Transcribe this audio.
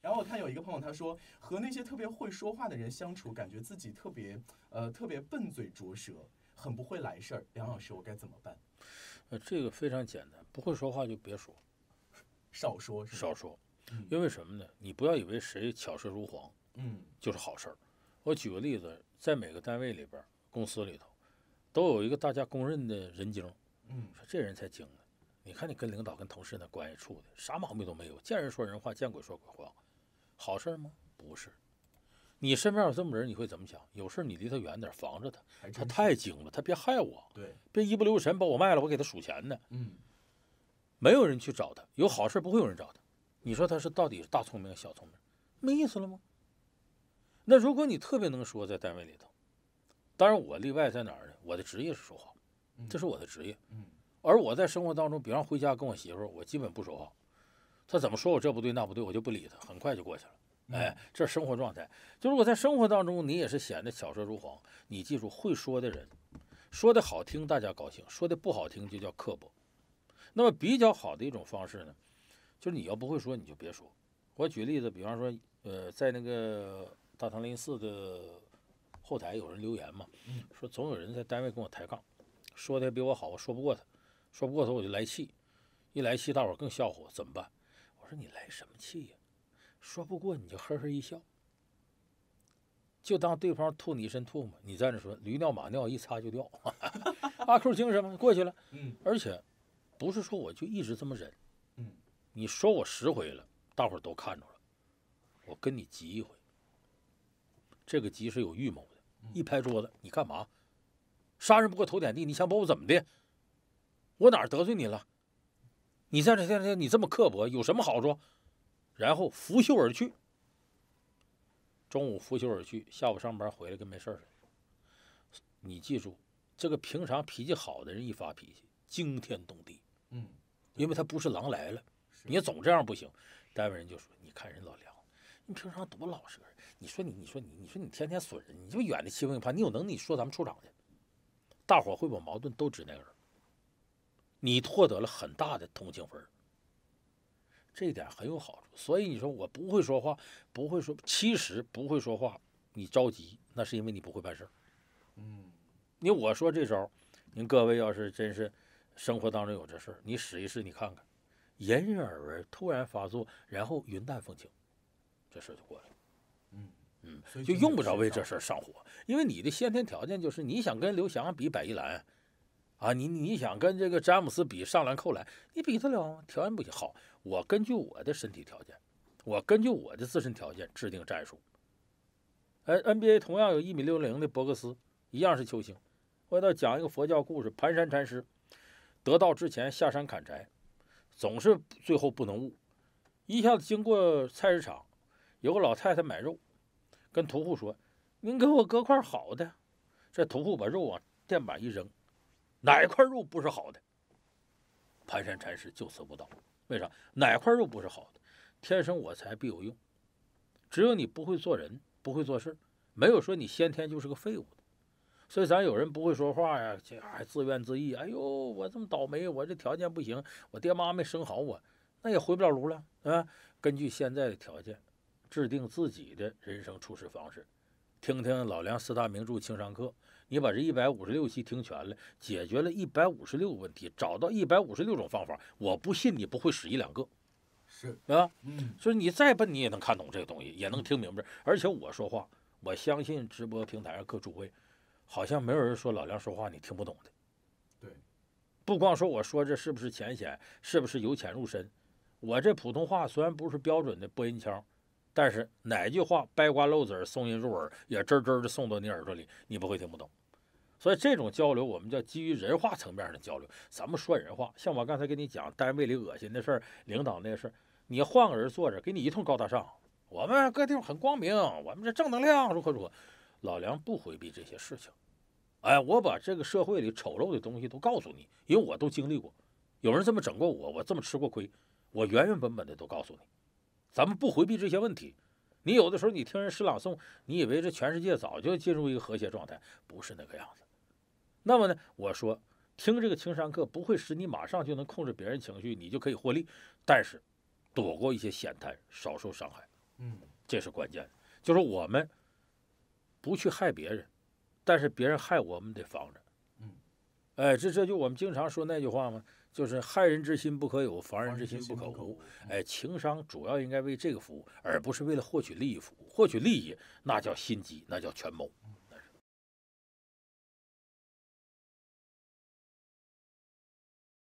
然后我看有一个朋友，他说和那些特别会说话的人相处，感觉自己特别呃特别笨嘴拙舌，很不会来事儿。梁老师，我该怎么办？呃，这个非常简单，不会说话就别说，少说，少说。因为什么呢？你不要以为谁巧舌如簧，嗯，就是好事儿。我举个例子，在每个单位里边。公司里头，都有一个大家公认的人精。嗯，说这人才精呢。你看你跟领导、跟同事那关系处的，啥毛病都没有。见人说人话，见鬼说鬼话，好事吗？不是。你身边有这么个人，你会怎么想？有事你离他远点，防着他。他太精了，他别害我。对，别一不留神把我卖了，我给他数钱呢。嗯，没有人去找他，有好事不会有人找他。你说他是到底是大聪明小聪明？没意思了吗？那如果你特别能说，在单位里头。当然，我例外在哪儿呢？我的职业是说话，这是我的职业。嗯，而我在生活当中，比方回家跟我媳妇儿，我基本不说话。她怎么说我这不对那不对，我就不理她，很快就过去了。哎，这生活状态。就是我在生活当中，你也是显得巧舌如簧。你记住，会说的人，说的好听大家高兴，说的不好听就叫刻薄。那么比较好的一种方式呢，就是你要不会说你就别说。我举例子，比方说，呃，在那个大唐林寺的。后台有人留言嘛？说总有人在单位跟我抬杠，说的比我好，我说不过他，说不过他我就来气，一来气大伙更笑话，我，怎么办？我说你来什么气呀？说不过你就呵呵一笑，就当对方吐你一身唾沫，你在那说驴尿马尿一擦就掉，阿 Q 精神嘛，过去了。而且不是说我就一直这么忍，你说我十回了，大伙都看着了，我跟你急一回，这个急是有预谋的。一拍桌子，你干嘛？杀人不过头点地，你想把我怎么的？我哪得罪你了？你在这天天你这么刻薄有什么好处？然后拂袖而去。中午拂袖而去，下午上班回来跟没事似的。你记住，这个平常脾气好的人一发脾气惊天动地。嗯，因为他不是狼来了，你总这样不行。单位人就说，你看人老梁。你平常多老实，你说你，你说你，你说你天天损人，你就远的欺负你怕你有能力你说咱们处长去，大伙会把矛盾都指那个人，你获得了很大的同情分这这点很有好处。所以你说我不会说话，不会说，其实不会说话，你着急那是因为你不会办事儿。嗯，你我说这招，您各位要是真是生活当中有这事儿，你使一试，你看看，隐人而闻突然发作，然后云淡风轻。这事就过了，嗯嗯，就用不着为这事上火，因为你的先天条件就是，你想跟刘翔比百一篮，啊，你你想跟这个詹姆斯比上篮扣篮，你比得了吗？条件不就好？我根据我的身体条件，我根据我的自身条件制定战术。哎，NBA 同样有一米六零的博格斯，一样是球星。回到讲一个佛教故事：盘山禅师得道之前下山砍柴，总是最后不能悟，一下子经过菜市场。有个老太太买肉，跟屠户说：“您给我割块好的。”这屠户把肉往垫板一扔，哪块肉不是好的？盘山禅师就此不倒。为啥？哪块肉不是好的？天生我材必有用，只有你不会做人，不会做事，没有说你先天就是个废物的。所以咱有人不会说话呀，这还自怨自艾。哎呦，我这么倒霉，我这条件不行，我爹妈没生好我，那也回不了炉了啊！根据现在的条件。制定自己的人生处事方式，听听老梁四大名著情商课，你把这一百五十六期听全了，解决了一百五十六个问题，找到一百五十六种方法，我不信你不会使一两个，是啊，嗯，所以你再笨，你也能看懂这个东西，也能听明白。而且我说话，我相信直播平台上各诸位，好像没有人说老梁说话你听不懂的。对，不光说我说这是不是浅显，是不是由浅入深，我这普通话虽然不是标准的播音腔。但是哪句话掰瓜漏子儿送人入耳，也真真的送到你耳朵里，你不会听不懂。所以这种交流，我们叫基于人话层面的交流。咱们说人话，像我刚才跟你讲单位里恶心的事儿、领导那事儿，你换个人坐着给你一通高大上。我们各地方很光明，我们这正能量如何如何。老梁不回避这些事情，哎，我把这个社会里丑陋的东西都告诉你，因为我都经历过，有人这么整过我，我这么吃过亏，我原原本本的都告诉你。咱们不回避这些问题，你有的时候你听人诗朗诵，你以为这全世界早就进入一个和谐状态，不是那个样子。那么呢，我说听这个情商课不会使你马上就能控制别人情绪，你就可以获利，但是躲过一些险滩，少受伤害。嗯，这是关键，就是我们不去害别人，但是别人害我们得防着。嗯，哎，这这就我们经常说那句话吗？就是害人之心不可有，防人之心不可无。哎，情商主要应该为这个服务，而不是为了获取利益服务。获取利益那叫心机，那叫权谋。